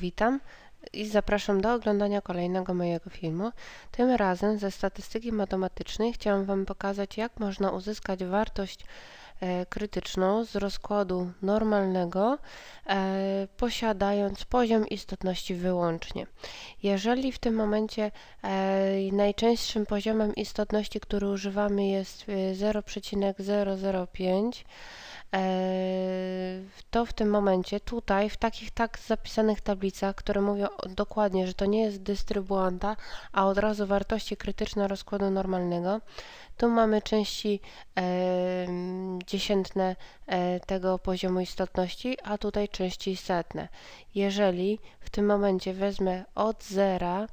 Witam i zapraszam do oglądania kolejnego mojego filmu. Tym razem ze statystyki matematycznej chciałam Wam pokazać, jak można uzyskać wartość e, krytyczną z rozkładu normalnego, e, posiadając poziom istotności wyłącznie. Jeżeli w tym momencie e, najczęstszym poziomem istotności, który używamy jest 0,005, e, E, to w tym momencie tutaj w takich tak zapisanych tablicach, które mówią dokładnie, że to nie jest dystrybuanta, a od razu wartości krytyczne rozkładu normalnego, tu mamy części e, dziesiętne e, tego poziomu istotności, a tutaj części setne. Jeżeli w tym momencie wezmę od zera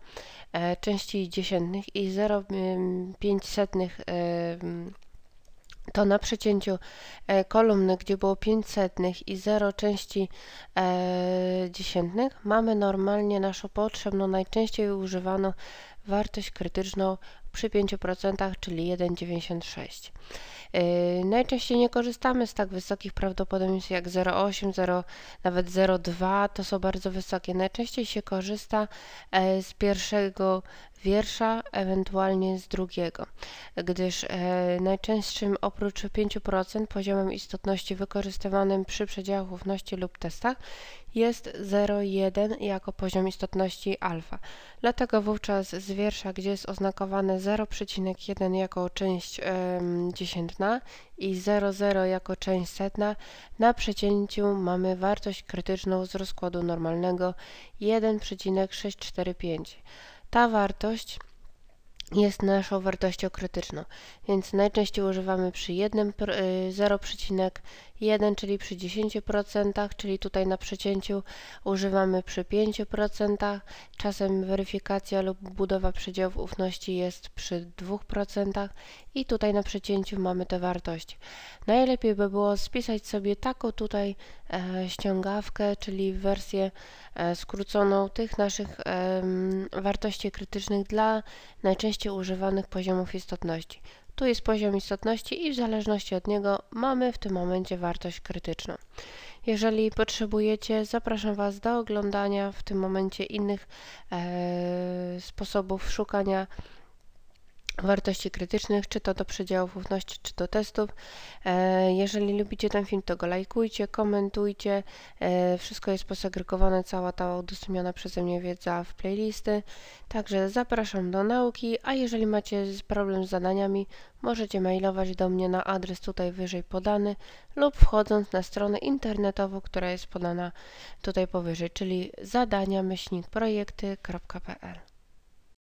e, części dziesiętnych i 0,5 to na przecięciu e, kolumny, gdzie było 500 i 0 części e, dziesiętnych, mamy normalnie naszą potrzebną, najczęściej używaną wartość krytyczną przy 5%, czyli 1,96. E, najczęściej nie korzystamy z tak wysokich prawdopodobieństw jak 0,8, nawet 0,2, to są bardzo wysokie. Najczęściej się korzysta z pierwszego wiersza, ewentualnie z drugiego, gdyż e, najczęstszym oprócz 5% poziomem istotności wykorzystywanym przy przedziałach ufności lub testach jest 0,1 jako poziom istotności alfa. Dlatego wówczas z wiersza, gdzie jest oznakowane 0,1 jako część dziesiętna i 0,0 jako część setna, na przecięciu mamy wartość krytyczną z rozkładu normalnego 1,645. Ta wartość jest naszą wartością krytyczną, więc najczęściej używamy przy jednym 0,1 1, czyli przy 10%, czyli tutaj na przecięciu używamy przy 5%, czasem weryfikacja lub budowa przedziałów ufności jest przy 2% i tutaj na przecięciu mamy tę wartość. Najlepiej by było spisać sobie taką tutaj e, ściągawkę, czyli wersję e, skróconą tych naszych e, wartości krytycznych dla najczęściej używanych poziomów istotności. Tu jest poziom istotności i w zależności od niego mamy w tym momencie wartość krytyczną. Jeżeli potrzebujecie, zapraszam Was do oglądania w tym momencie innych e, sposobów szukania wartości krytycznych, czy to do przedziałów ufności, czy do testów. E, jeżeli lubicie ten film, to go lajkujcie, komentujcie. E, wszystko jest posegregowane, cała ta udostępniona przeze mnie wiedza w playlisty. Także zapraszam do nauki, a jeżeli macie problem z zadaniami, możecie mailować do mnie na adres tutaj wyżej podany lub wchodząc na stronę internetową, która jest podana tutaj powyżej, czyli zadania-projekty.pl